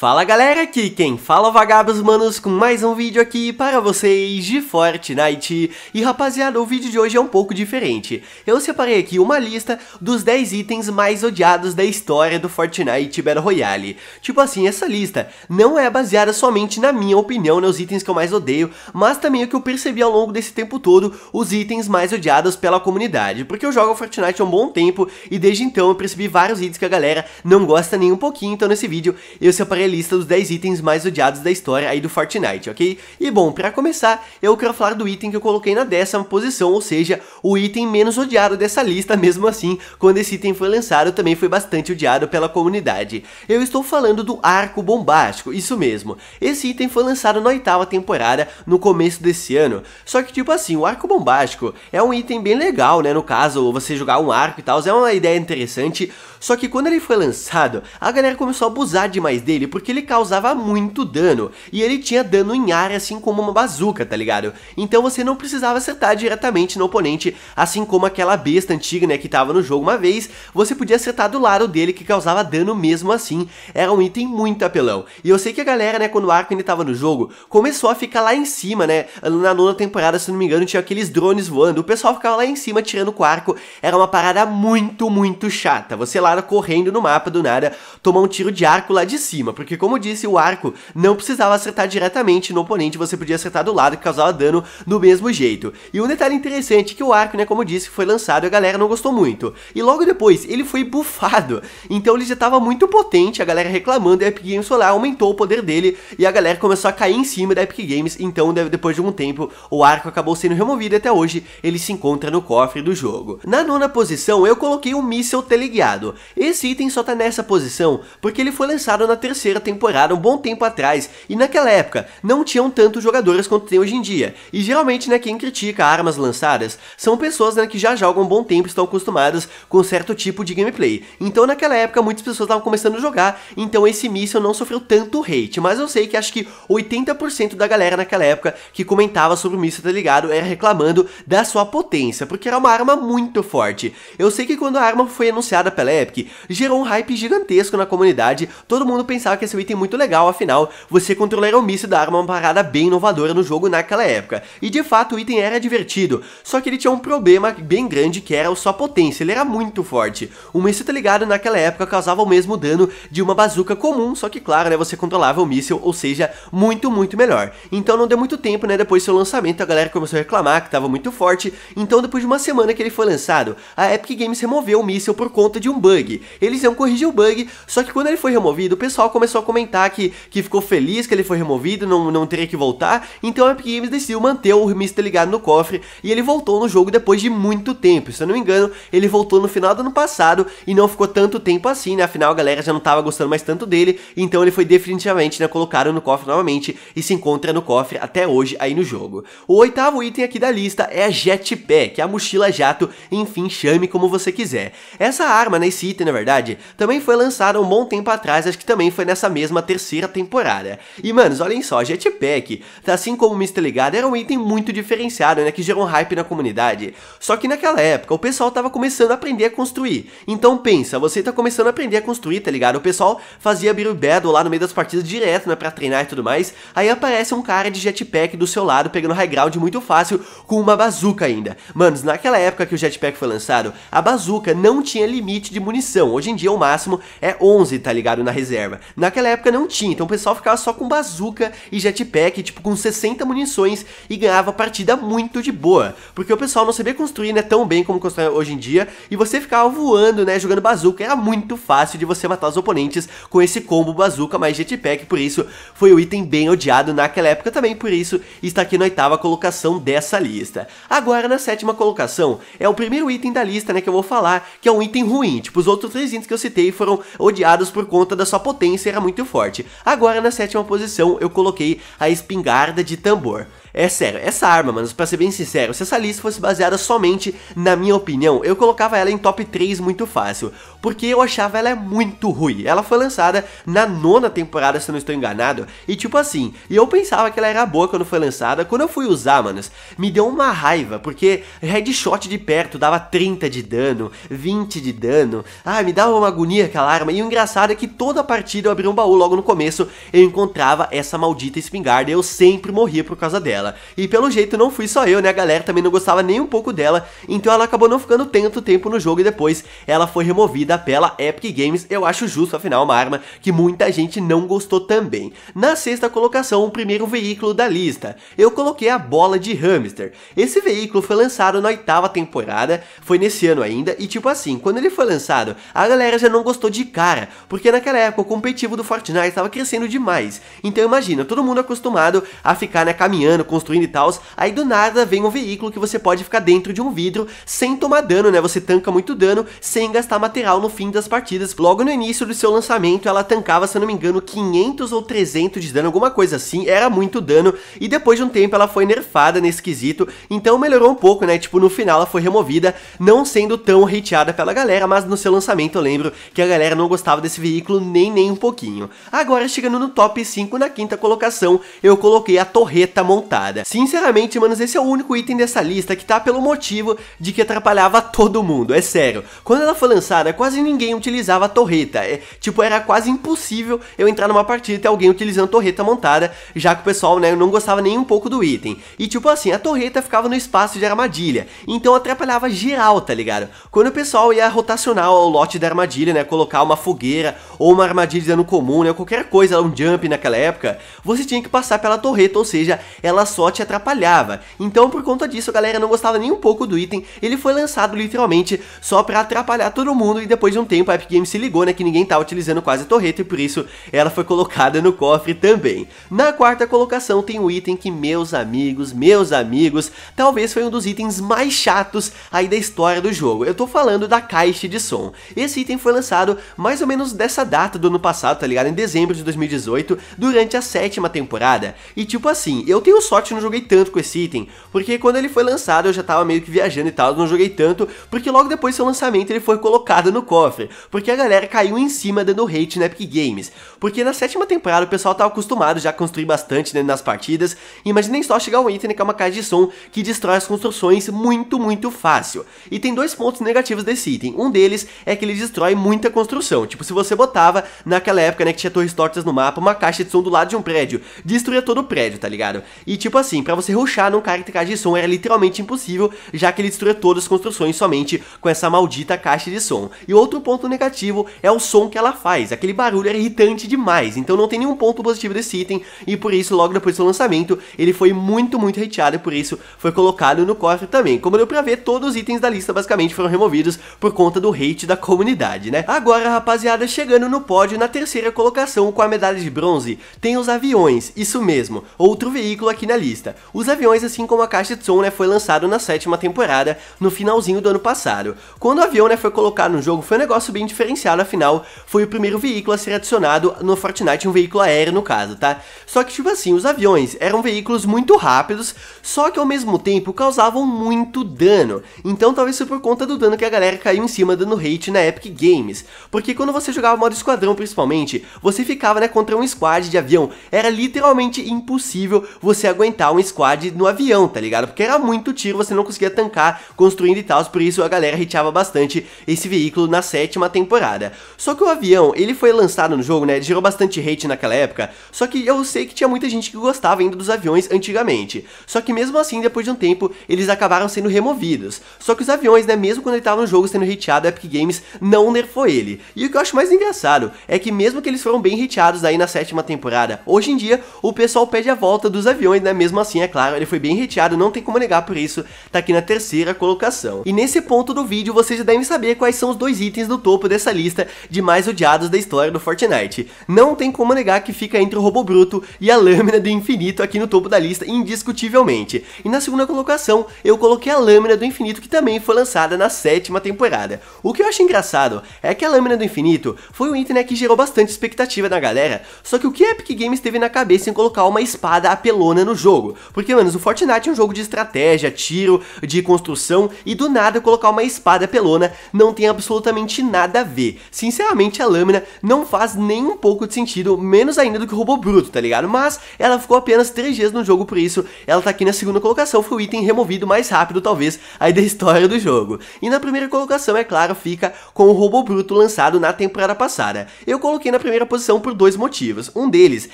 Fala galera, aqui quem fala é vagabos manos com mais um vídeo aqui para vocês de Fortnite. E rapaziada, o vídeo de hoje é um pouco diferente. Eu separei aqui uma lista dos 10 itens mais odiados da história do Fortnite Battle Royale. Tipo assim, essa lista não é baseada somente na minha opinião, nos né, itens que eu mais odeio, mas também o que eu percebi ao longo desse tempo todo, os itens mais odiados pela comunidade. Porque eu jogo Fortnite há um bom tempo e desde então eu percebi vários itens que a galera não gosta nem um pouquinho, então nesse vídeo eu separei lista dos 10 itens mais odiados da história aí do Fortnite, ok? E bom, para começar, eu quero falar do item que eu coloquei na décima posição, ou seja, o item menos odiado dessa lista, mesmo assim, quando esse item foi lançado também foi bastante odiado pela comunidade. Eu estou falando do arco bombástico, isso mesmo. Esse item foi lançado na oitava temporada, no começo desse ano. Só que tipo assim, o arco bombástico é um item bem legal, né? No caso, você jogar um arco e tal, é uma ideia interessante, só que quando ele foi lançado, a galera começou a abusar demais dele porque ele causava muito dano. E ele tinha dano em área assim como uma bazuca, tá ligado? Então você não precisava acertar diretamente no oponente, assim como aquela besta antiga, né, que tava no jogo uma vez, você podia acertar do lado dele que causava dano mesmo assim. Era um item muito apelão. E eu sei que a galera, né, quando o Arco ainda tava no jogo, começou a ficar lá em cima, né? Na nona temporada, se não me engano, tinha aqueles drones voando. O pessoal ficava lá em cima tirando com o arco. Era uma parada muito, muito chata. Você lá correndo no mapa do nada, tomar um tiro de arco lá de cima, porque como disse, o arco não precisava acertar diretamente no oponente, você podia acertar do lado que causava dano do mesmo jeito. E um detalhe interessante que o arco, né, como disse, foi lançado e a galera não gostou muito. E logo depois, ele foi bufado, então ele já estava muito potente, a galera reclamando, e a Epic Games Solar aumentou o poder dele, e a galera começou a cair em cima da Epic Games, então depois de algum tempo, o arco acabou sendo removido e até hoje ele se encontra no cofre do jogo. Na nona posição, eu coloquei o um míssel teleguiado. Esse item só tá nessa posição porque ele foi lançado na terceira temporada um bom tempo atrás e naquela época não tinham tantos jogadores quanto tem hoje em dia. E geralmente né, quem critica armas lançadas são pessoas né, que já jogam um bom tempo e estão acostumadas com certo tipo de gameplay. Então naquela época muitas pessoas estavam começando a jogar, então esse míssil não sofreu tanto hate, mas eu sei que acho que 80% da galera naquela época que comentava sobre o míssil, tá ligado, era reclamando da sua potência, porque era uma arma muito forte. Eu sei que quando a arma foi anunciada pela Epic, Epic, gerou um hype gigantesco na comunidade, todo mundo pensava que ia ser um item muito legal, afinal, você controlar o míssil da arma uma parada bem inovadora no jogo naquela época, e de fato o item era divertido, só que ele tinha um problema bem grande que era a sua potência, ele era muito forte. O míssil tá ligado naquela época causava o mesmo dano de uma bazuca comum, só que claro, né, você controlava o míssil, ou seja, muito, muito melhor. Então não deu muito tempo, né, depois do seu lançamento a galera começou a reclamar que estava muito forte, então depois de uma semana que ele foi lançado, a Epic Games removeu o míssil por conta de um bug, bug. Eles iam corrigir o bug, só que quando ele foi removido, o pessoal começou a comentar que, que ficou feliz que ele foi removido, não, não teria que voltar. Então a Epic Games decidiu manter o misto ligado no cofre e ele voltou no jogo depois de muito tempo. Se eu não me engano, ele voltou no final do ano passado e não ficou tanto tempo assim, né? Afinal, a galera já não tava gostando mais tanto dele, então ele foi definitivamente, né, colocado no cofre novamente e se encontra no cofre até hoje aí no jogo. O oitavo item aqui da lista é a Jetpack, a mochila jato, enfim, chame como você quiser. Essa arma, né, esse City, na verdade, também foi lançada um bom tempo atrás, acho que também foi nessa mesma terceira temporada. E, manos, olhem só, Jetpack, assim como Mr. Ligado, era um item muito diferenciado, né, que gerou um hype na comunidade. Só que naquela época, o pessoal tava começando a aprender a construir. Então pensa, você tá começando a aprender a construir, tá ligado? O pessoal fazia Beetle Battle lá no meio das partidas direto, né, pra treinar e tudo mais. Aí aparece um cara de Jetpack do seu lado, pegando high ground muito fácil, com uma bazuca ainda. Manos, naquela época que o Jetpack foi lançado, a bazuca não tinha limite de munição munição. Hoje em dia o máximo é 11, tá ligado? Na reserva. Naquela época não tinha, então o pessoal ficava só com bazuca e jetpack, tipo com 60 munições e ganhava partida muito de boa. Porque o pessoal não sabia construir, né? Tão bem como constrói hoje em dia. E você ficava voando, né? Jogando bazuca. Era muito fácil de você matar os oponentes com esse combo bazuca mais jetpack. Por isso foi o item bem odiado naquela época também. Por isso está aqui na oitava colocação dessa lista. Agora na sétima colocação é o primeiro item da lista, né? Que eu vou falar que é um item ruim. Tipo, os outros 300 que eu citei foram odiados por conta da sua potência, era muito forte. Agora na sétima posição eu coloquei a espingarda de tambor. É sério, essa arma, mano, pra ser bem sincero, se essa lista fosse baseada somente na minha opinião, eu colocava ela em top 3 muito fácil, porque eu achava ela muito ruim. Ela foi lançada na nona temporada, se eu não estou enganado, e tipo assim, e eu pensava que ela era boa quando foi lançada, quando eu fui usar, manos, me deu uma raiva, porque headshot de perto dava 30 de dano, 20 de dano, ah, me dava uma agonia aquela arma. E o engraçado é que toda partida eu abri um baú logo no começo, eu encontrava essa maldita espingarda e eu sempre morria por causa dela. E pelo jeito não fui só eu, né? A galera também não gostava nem um pouco dela, então ela acabou não ficando tanto tempo no jogo e depois ela foi removida pela Epic Games. Eu acho justo, afinal, uma arma que muita gente não gostou também. Na sexta colocação, o primeiro veículo da lista, eu coloquei a bola de hamster. Esse veículo foi lançado na oitava temporada, foi nesse ano ainda, e tipo assim, quando ele foi lançado a galera já não gostou de cara, porque naquela época o competitivo do Fortnite estava crescendo demais. Então imagina, todo mundo acostumado a ficar né, caminhando, construindo e tal, aí do nada vem um veículo que você pode ficar dentro de um vidro sem tomar dano, né? Você tanca muito dano sem gastar material no fim das partidas. Logo no início do seu lançamento, ela tancava, se eu não me engano, 500 ou 300 de dano, alguma coisa assim, era muito dano, e depois de um tempo ela foi nerfada nesse quesito, então melhorou um pouco, né? Tipo, no final ela foi removida, não sendo tão hateada pela galera, mas no seu seu lançamento eu lembro que a galera não gostava desse veículo nem nem um pouquinho. Agora chegando no top 5 na quinta colocação, eu coloquei a torreta montada. Sinceramente, manos, esse é o único item dessa lista que tá pelo motivo de que atrapalhava todo mundo, é sério. Quando ela foi lançada, quase ninguém utilizava a torreta, é, tipo, era quase impossível eu entrar numa partida e ter alguém utilizando torreta montada, já que o pessoal, né, não gostava nem um pouco do item. E tipo assim, a torreta ficava no espaço de armadilha, então atrapalhava geral, tá ligado? Quando o pessoal ia rotacionar o lote da armadilha, né? Colocar uma fogueira ou uma armadilha no comum, né? qualquer coisa, um jump naquela época, você tinha que passar pela torreta, ou seja, ela só te atrapalhava. Então, por conta disso, a galera não gostava nem um pouco do item. Ele foi lançado literalmente só para atrapalhar todo mundo e depois de um tempo a Epic Games se ligou, né, que ninguém tava tá utilizando quase a torreta e por isso ela foi colocada no cofre também. Na quarta colocação tem um item que meus amigos, meus amigos, talvez foi um dos itens mais chatos aí da história do jogo. Eu tô falando da caixa de som. Esse item foi lançado mais ou menos dessa data do ano passado, tá ligado? Em dezembro de 2018, durante a sétima temporada. E tipo assim, eu tenho sorte não joguei tanto com esse item, porque quando ele foi lançado eu já tava meio que viajando e tal, não joguei tanto, porque logo depois do seu lançamento ele foi colocado no cofre, porque a galera caiu em cima dando hate na Epic Games. Porque na sétima temporada o pessoal tava tá acostumado já a construir bastante né, nas partidas, imaginem só chegar um item que é uma caixa de som que destrói as construções muito, muito fácil. E tem dois pontos negativos desse item, um deles é que ele destrói muita construção. Tipo, se você botava, naquela época, né, que tinha torres tortas no mapa, uma caixa de som do lado de um prédio, destruía todo o prédio, tá ligado? E tipo assim, para você ruxar num cara que tem caixa de som era literalmente impossível, já que ele destruía todas as construções somente com essa maldita caixa de som. E outro ponto negativo é o som que ela faz, aquele barulho era irritante demais, então não tem nenhum ponto positivo desse item, e por isso, logo depois do seu lançamento, ele foi muito, muito hateado, e por isso foi colocado no cofre também. Como deu pra ver, todos os itens da lista basicamente foram removidos por conta do hate da comunidade, né? Agora, rapaziada, chegando no pódio na terceira colocação com a medalha de bronze, tem os aviões, isso mesmo, outro veículo aqui na lista. Os aviões, assim como a caixa de som, né, foi lançado na sétima temporada, no finalzinho do ano passado. Quando o avião, né, foi colocado no jogo, foi um negócio bem diferenciado, afinal, foi o primeiro veículo a ser adicionado no Fortnite, um veículo aéreo no caso, tá? Só que, tipo assim, os aviões eram veículos muito rápidos, só que ao mesmo tempo causavam muito dano. Então, talvez seja por conta do dano que a galera caiu em cima, dando rei na Epic Games. Porque quando você jogava modo esquadrão principalmente, você ficava né, contra um squad de avião. Era literalmente impossível você aguentar um squad no avião, tá ligado? Porque era muito tiro, você não conseguia tancar construindo e tal, por isso a galera hateava bastante esse veículo na sétima temporada. Só que o avião, ele foi lançado no jogo, né, gerou bastante hate naquela época, só que eu sei que tinha muita gente que gostava ainda dos aviões antigamente. Só que mesmo assim, depois de um tempo, eles acabaram sendo removidos. Só que os aviões, né, mesmo quando ele tava no jogo sendo hateado, a Epic Games games não nerfou ele. E o que eu acho mais engraçado é que mesmo que eles foram bem hateados aí na sétima temporada, hoje em dia o pessoal pede a volta dos aviões, né? Mesmo assim, é claro, ele foi bem hateado, não tem como negar por isso, tá aqui na terceira colocação. E nesse ponto do vídeo, vocês já devem saber quais são os dois itens do topo dessa lista de mais odiados da história do Fortnite. Não tem como negar que fica entre o Robô Bruto e a Lâmina do Infinito aqui no topo da lista, indiscutivelmente. E na segunda colocação, eu coloquei a Lâmina do Infinito, que também foi lançada na sétima temporada. O que eu acho acho engraçado é que a Lâmina do Infinito foi um item né, que gerou bastante expectativa na galera, só que o que a Epic Games teve na cabeça em colocar uma espada apelona no jogo? Porque, mano, o Fortnite é um jogo de estratégia, tiro, de construção, e do nada colocar uma espada apelona não tem absolutamente nada a ver. Sinceramente, a Lâmina não faz nem um pouco de sentido, menos ainda do que o Robô Bruto, tá ligado? Mas ela ficou apenas 3 dias no jogo, por isso ela tá aqui na segunda colocação, foi o item removido mais rápido, talvez, aí da história do jogo. E na primeira colocação, é claro, fica fica com o Robô Bruto lançado na temporada passada. Eu coloquei na primeira posição por dois motivos. Um deles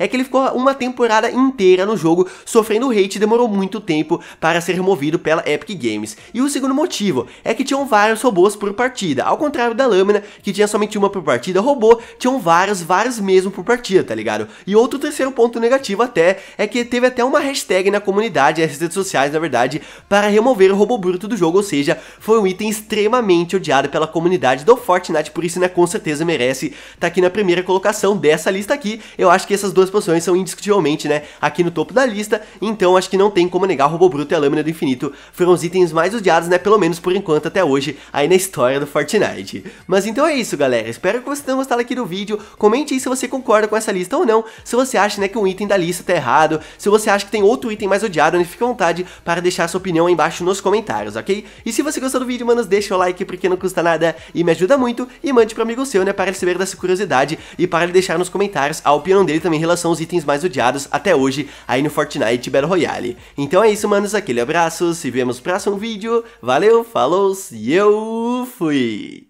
é que ele ficou uma temporada inteira no jogo sofrendo hate e demorou muito tempo para ser removido pela Epic Games. E o segundo motivo é que tinham vários robôs por partida. Ao contrário da Lâmina, que tinha somente uma por partida, robô tinham vários, vários mesmo por partida, tá ligado? E outro terceiro ponto negativo até é que teve até uma hashtag na comunidade, nas redes sociais na verdade, para remover o robô bruto do jogo, ou seja, foi um item extremamente odiado pela comunidade do Fortnite, por isso, né, com certeza merece estar tá aqui na primeira colocação dessa lista aqui. Eu acho que essas duas posições são indiscutivelmente, né, aqui no topo da lista, então acho que não tem como negar Robô Bruto e a Lâmina do Infinito foram os itens mais odiados, né, pelo menos por enquanto até hoje, aí na história do Fortnite. Mas então é isso, galera, espero que vocês tenham gostado aqui do vídeo, comente aí se você concorda com essa lista ou não, se você acha, né, que um item da lista tá errado, se você acha que tem outro item mais odiado, né, fica à vontade para deixar sua opinião aí embaixo nos comentários, ok? E se você gostou do vídeo, mano, deixa o like porque não custa nada, nada e me ajuda muito e mande para amigo seu, né, para ele saber dessa curiosidade e para ele deixar nos comentários a opinião dele também em relação aos itens mais odiados até hoje aí no Fortnite Battle Royale. Então é isso, manos, aquele abraço, se vemos no próximo vídeo, valeu, falou e eu fui!